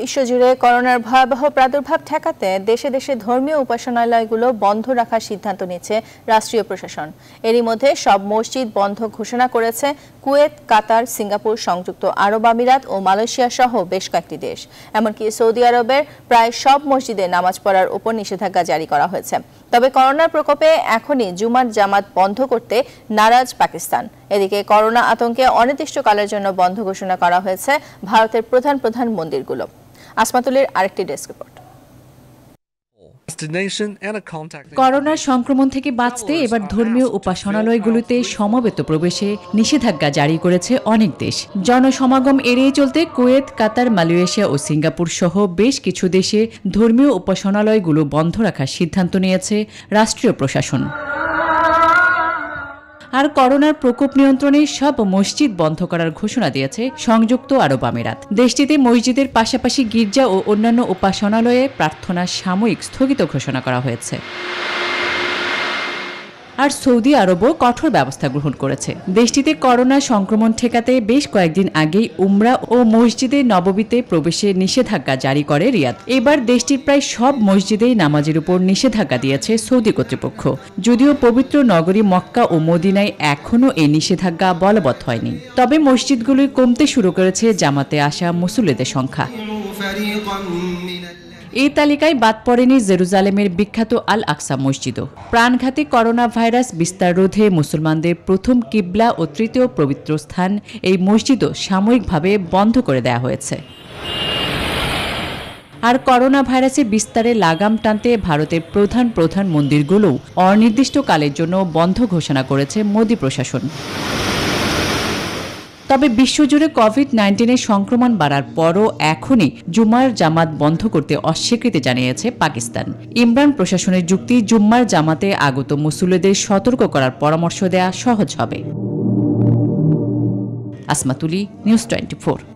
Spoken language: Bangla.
বিশ্বজুড়ে করোনার ভয়াবহ প্রাদুর্ভাব ঠেকাতে দেশে দেশে ধর্মীয় উপাসনালয়গুলো বন্ধ রাখার সিদ্ধান্ত নিয়েছে রাষ্ট্রীয় প্রশাসন এরই মধ্যে সব মসজিদ বন্ধ ঘোষণা করেছে কুয়েত কাতার সিঙ্গাপুর সংযুক্ত আরব আমিরাত ও মালয়েশিয়া সহ বেশ কয়েকটি দেশ এমনকি সৌদি আরবের প্রায় সব মসজিদে নামাজ পড়ার উপর নিষেধাজ্ঞা জারি করা হয়েছে তবে করোনার প্রকোপে এখনই জুমার জামাত বন্ধ করতে নারাজ পাকিস্তান এদিকে করোনা আতঙ্কে অনির্দিষ্টকালের জন্য বন্ধ ঘোষণা করা হয়েছে ভারতের প্রধান প্রধান মন্দিরগুলো আসমাতুলের আরেকটি ডেস্ক রিপোর্ট করোনার সংক্রমণ থেকে বাঁচতে এবার ধর্মীয় উপাসনালয়গুলোতে সমবেত প্রবেশে নিষেধাজ্ঞা জারি করেছে অনেক দেশ জনসমাগম এড়িয়ে চলতে কুয়েত কাতার মালয়েশিয়া ও সিঙ্গাপুর সহ বেশ কিছু দেশে ধর্মীয় উপাসনালয়গুলো বন্ধ রাখার সিদ্ধান্ত নিয়েছে রাষ্ট্রীয় প্রশাসন আর করোনার প্রকোপ নিয়ন্ত্রণে সব মসজিদ বন্ধ করার ঘোষণা দিয়েছে সংযুক্ত আরব আমিরাত দেশটিতে মসজিদের পাশাপাশি গির্জা ও অন্যান্য উপাসনালয়ে প্রার্থনা সাময়িক স্থগিত ঘোষণা করা হয়েছে আর সৌদি আরবও কঠোর ব্যবস্থা গ্রহণ করেছে দেশটিতে করোনা সংক্রমণ ঠেকাতে বেশ কয়েকদিন আগেই উমরা ও মসজিদে নববীতে প্রবেশে নিষেধাজ্ঞা জারি করে রিয়াদ এবার দেশটির প্রায় সব মসজিদেই নামাজের উপর নিষেধাজ্ঞা দিয়েছে সৌদি কর্তৃপক্ষ যদিও পবিত্র নগরী মক্কা ও মদিনায় এখনও এই নিষেধাজ্ঞা বলবৎ হয়নি তবে মসজিদগুলি কমতে শুরু করেছে জামাতে আসা মুসুলেদের সংখ্যা এই তালিকায় বাদ পড়েনি জেরুজালেমের বিখ্যাত আল আকসা মসজিদও প্রাণঘাতী করোনা ভাইরাস বিস্তার রোধে মুসলমানদের প্রথম কিবলা ও তৃতীয় পবিত্র স্থান এই মসজিদও সাময়িকভাবে বন্ধ করে দেয়া হয়েছে আর করোনা ভাইরাসের বিস্তারে লাগাম টানতে ভারতের প্রধান প্রধান মন্দিরগুলোও অনির্দিষ্টকালের জন্য বন্ধ ঘোষণা করেছে মোদী প্রশাসন তবে বিশ্বজুড়ে কোভিড নাইন্টিনের সংক্রমণ বাড়ার পরও এখনই জুমার জামাত বন্ধ করতে অস্বীকৃতি জানিয়েছে পাকিস্তান ইমরান প্রশাসনের যুক্তি জুম্মার জামাতে আগত মুসুলেদের সতর্ক করার পরামর্শ দেয়া সহজ হবে আসমাতুলি নিউজ টোয়েন্টি